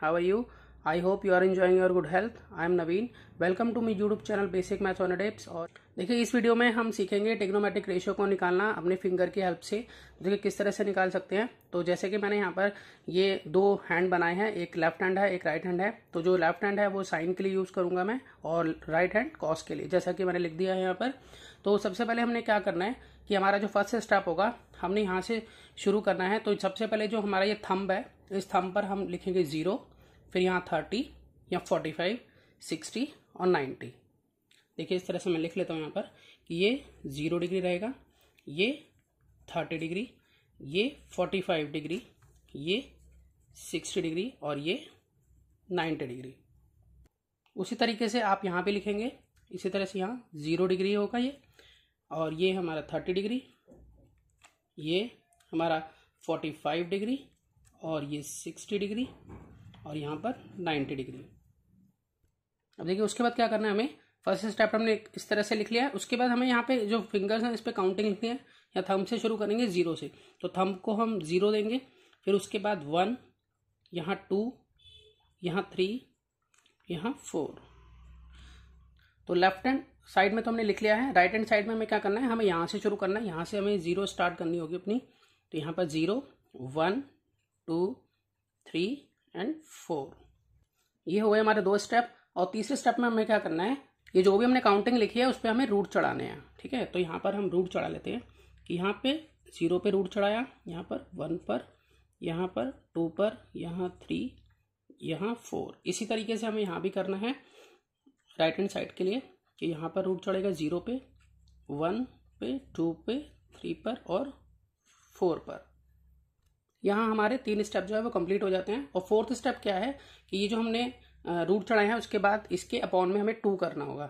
How are you I hope you are enjoying your good health I am Naveen welcome to my YouTube channel basic math on Tips. और देखिए इस video में हम सीखेंगे टेक्नोमेटिक ratio को निकालना अपने फिंगर की हेल्प से देखिए किस तरह से निकाल सकते हैं तो जैसे कि मैंने यहाँ पर ये दो हैंड बनाए हैं एक लेफ्ट हैंड है एक राइट हैंड है तो जो लेफ्ट हैंड है वो साइन के लिए यूज़ करूंगा मैं और राइट हैंड कॉस के लिए जैसा कि मैंने लिख दिया है यहाँ पर तो सबसे पहले हमने क्या करना है कि हमारा जो फर्स्ट स्टेप होगा हमने यहाँ से शुरू करना है तो सबसे पहले जो हमारा ये थम्ब है इस थम्ब पर हम लिखेंगे ज़ीरो फिर यहाँ थर्टी या फोर्टी फाइव सिक्सटी और नाइन्टी देखिए इस तरह से मैं लिख लेता हूँ यहाँ पर कि ये ज़ीरो डिग्री रहेगा ये थर्टी डिग्री ये फोर्टी फाइव डिग्री ये सिक्सटी डिग्री और ये नाइन्टी डिग्री उसी तरीके से आप यहाँ पे लिखेंगे इसी तरह से यहाँ ज़ीरो डिग्री होगा ये और ये हमारा थर्टी डिग्री ये हमारा फोर्टी फाइव डिग्री और ये सिक्सटी डिग्री और यहाँ पर नाइन्टी डिग्री अब देखिए उसके बाद क्या करना है हमें फर्स्ट स्टेप हमने इस तरह से लिख लिया है उसके बाद हमें यहाँ पे जो फिंगर्स हैं इस पर काउंटिंग लिखनी है या थम से शुरू करेंगे ज़ीरो से तो थम को हम ज़ीरो देंगे फिर उसके बाद वन यहाँ टू यहाँ थ्री यहाँ फोर तो लेफ्ट हैंड साइड में तो हमने लिख लिया है राइट हैंड साइड में हमें क्या करना है हमें यहाँ से शुरू करना है यहाँ से हमें ज़ीरो स्टार्ट करनी होगी अपनी तो यहाँ पर zero one two three and four ये हो गए हमारे दो स्टेप और तीसरे स्टेप में हमें क्या करना है ये जो भी हमने काउंटिंग लिखी है उस पर हमें रूट चढ़ाने हैं ठीक है तो यहाँ पर हम रूट चढ़ा लेते हैं कि यहाँ पे जीरो पे रूट चढ़ाया यहाँ पर वन पर यहाँ पर टू पर यहाँ थ्री यहाँ फोर इसी तरीके से हमें यहाँ भी करना है राइट हैंड साइड के लिए कि यहाँ पर रूट चढ़ेगा जीरो पे वन पे टू पे थ्री पर और फोर पर यहाँ हमारे तीन स्टेप जो है वो कंप्लीट हो जाते हैं और फोर्थ स्टेप क्या है कि ये जो हमने रूट चढ़ाए हैं उसके बाद इसके अपॉन में हमें टू करना होगा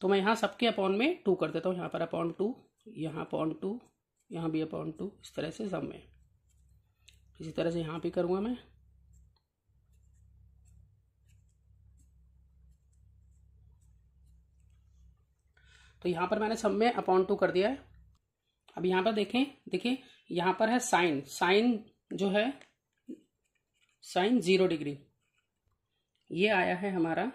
तो मैं यहाँ सबके अपॉन में टू कर देता हूँ यहाँ पर अपॉन टू यहाँ अपॉन टू यहाँ भी अपॉन टू इस तरह से सब में इसी तरह से यहाँ भी करूँगा मैं तो यहाँ पर मैंने सब में अपॉन टू कर दिया है अब यहाँ पर देखें देखिए यहाँ पर है साइन साइन जो है साइन ज़ीरो डिग्री ये आया है हमारा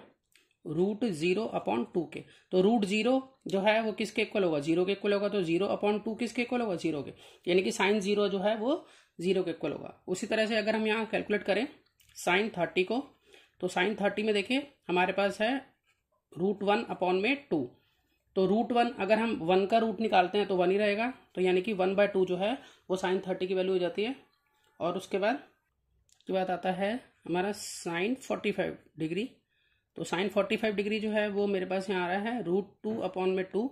रूट ज़ीरो अपॉन टू के तो रूट ज़ीरो जो है वो किसके इक्वल होगा जीरो के इक्वल होगा तो ज़ीरो अपॉन टू किसके इक्वल होगा जीरो के यानी कि साइन ज़ीरो जो है वो ज़ीरो के इक्वल होगा उसी तरह से अगर हम यहाँ कैलकुलेट करें साइन थर्टी को तो साइन थर्टी में देखिए हमारे पास है रूट वन अपॉन में टू तो रूट वन अगर हम वन का रूट निकालते हैं तो वन ही रहेगा तो यानी कि वन बाय टू जो है वो साइन थर्टी की वैल्यू हो जाती है और उसके बाद उसके बाद आता है हमारा साइन फोर्टी फाइव डिग्री तो साइन फोर्टी फाइव डिग्री जो है वो मेरे पास यहाँ आ रहा है रूट टू अपॉन में टू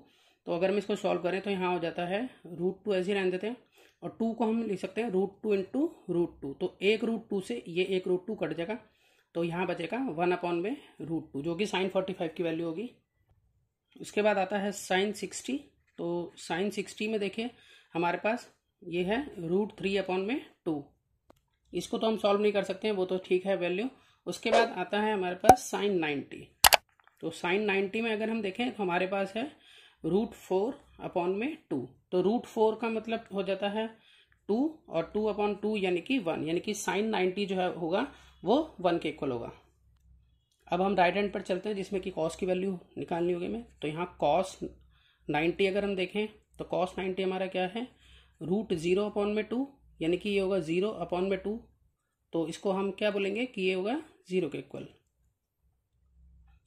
तो अगर हम इसको सॉल्व करें तो यहाँ हो जाता है रूट टू ऐसे ही रहने देते हैं और टू को हम लिख सकते हैं root two into root two तो एक रूट टू से ये एक रूट टू कट जाएगा तो यहाँ बचेगा वन अपॉन में रूट टू जो कि साइन फोर्टी फाइव की वैल्यू होगी उसके बाद आता है साइन सिक्सटी तो साइन सिक्सटी में देखें हमारे पास ये है रूट थ्री अपॉन में टू इसको तो हम सॉल्व नहीं कर सकते हैं वो तो ठीक है वैल्यू उसके बाद आता है हमारे पास साइन नाइन्टी तो साइन नाइन्टी में अगर हम देखें तो हमारे पास है रूट फोर अपॉन में टू तो रूट फोर का मतलब हो जाता है टू और टू अपॉन टू यानी कि वन यानी कि साइन नाइन्टी जो है होगा वो वन के इक्वल होगा अब हम राइट हैंड पर चलते हैं जिसमें कि कॉस की वैल्यू निकालनी होगी हमें तो यहाँ कॉस नाइन्टी अगर हम देखें तो कॉस नाइन्टी हमारा क्या है रूट ज़ीरो अपॉन में टू यानी कि ये होगा ज़ीरो अपॉन में टू तो इसको हम क्या बोलेंगे कि ये होगा ज़ीरो के इक्वल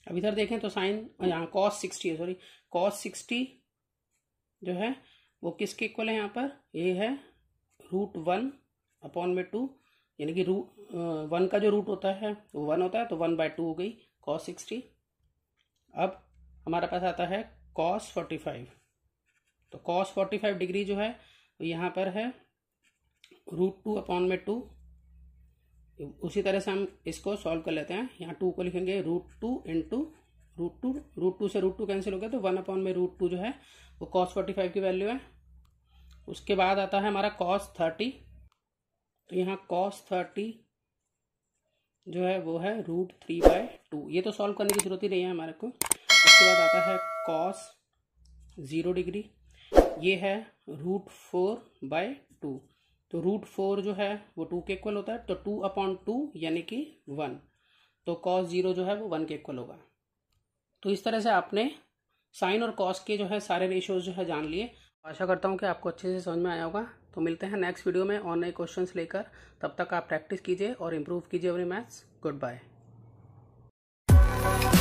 अब इधर देखें तो साइन यहाँ कॉस सिक्सटी है सॉरी कॉस सिक्सटी जो है वो किसके इक्वल है यहाँ पर ये है रूट वन अपॉन में टू यानी कि रू वन का जो रूट होता है वो वन होता है तो वन बाय टू हो गई कॉस सिक्सटी अब हमारे पास आता है कॉस फोर्टी फाइव तो कॉस फोर्टी फाइव डिग्री जो है यहाँ पर है रूट टू अपॉन में टू उसी तरह से हम इसको सॉल्व कर लेते हैं यहाँ टू को लिखेंगे root two in two root two root two से रूट टू कैंसिल हो गया तो वन अपॉन में रूट टू जो है वो कॉस फोर्टी फाइव की वैल्यू है उसके बाद आता है हमारा कॉस थर्टी तो यहाँ कॉस थर्टी जो है वो है रूट थ्री बाय टू ये तो सॉल्व करने की ज़रूरत ही नहीं है हमारे को उसके बाद आता है कॉस ज़ीरो डिग्री ये है रूट फोर बाय टू तो रूट फोर जो है वो टू के इक्वल होता है तो टू अपॉन टू यानी कि वन तो कॉस ज़ीरो जो है वो वन के इक्वल होगा तो इस तरह से आपने साइन और कॉस के जो है सारे रेशियोज जो है जान लिए आशा करता हूँ कि आपको अच्छे से समझ में आया होगा तो मिलते हैं नेक्स्ट वीडियो में और नए क्वेश्चंस लेकर तब तक आप प्रैक्टिस कीजिए और इम्प्रूव कीजिए अपनी मैथ्स गुड बाय